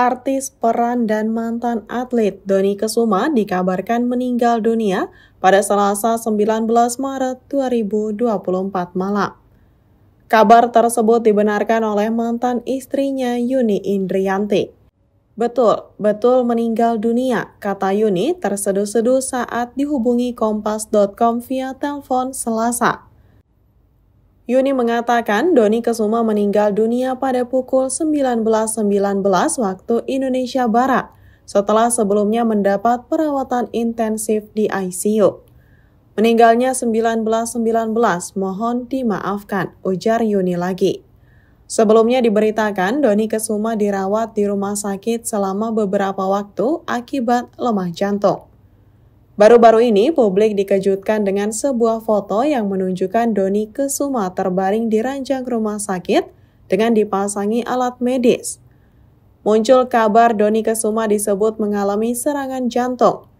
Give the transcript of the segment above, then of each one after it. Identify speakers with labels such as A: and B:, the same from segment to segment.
A: artis peran dan mantan atlet Doni Kesuma dikabarkan meninggal dunia pada Selasa 19 Maret 2024 malam. Kabar tersebut dibenarkan oleh mantan istrinya Yuni Indriyanti. Betul, betul meninggal dunia, kata Yuni terseduh-seduh saat dihubungi kompas.com via telepon Selasa. Yuni mengatakan Doni Kesuma meninggal dunia pada pukul 19.19 .19 waktu Indonesia Barat setelah sebelumnya mendapat perawatan intensif di ICU. Meninggalnya 19.19 .19, mohon dimaafkan, ujar Yuni lagi. Sebelumnya diberitakan Doni Kesuma dirawat di rumah sakit selama beberapa waktu akibat lemah jantung. Baru-baru ini, publik dikejutkan dengan sebuah foto yang menunjukkan Doni Kesuma terbaring di ranjang rumah sakit dengan dipasangi alat medis. Muncul kabar Doni Kesuma disebut mengalami serangan jantung.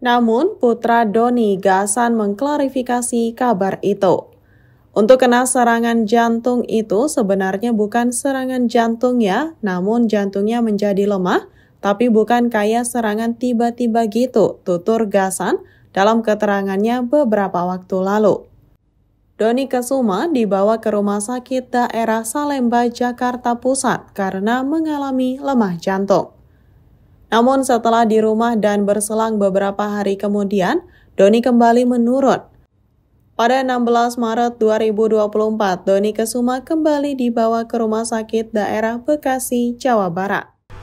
A: Namun, putra Doni Gasan mengklarifikasi kabar itu. Untuk kena serangan jantung itu sebenarnya bukan serangan jantung ya, namun jantungnya menjadi lemah tapi bukan kayak serangan tiba-tiba gitu, tutur Gasan dalam keterangannya beberapa waktu lalu. Doni Kesuma dibawa ke rumah sakit daerah Salemba, Jakarta Pusat karena mengalami lemah jantung. Namun setelah di rumah dan berselang beberapa hari kemudian, Doni kembali menurun. Pada 16 Maret 2024, Doni Kesuma kembali dibawa ke rumah sakit daerah Bekasi, Jawa Barat.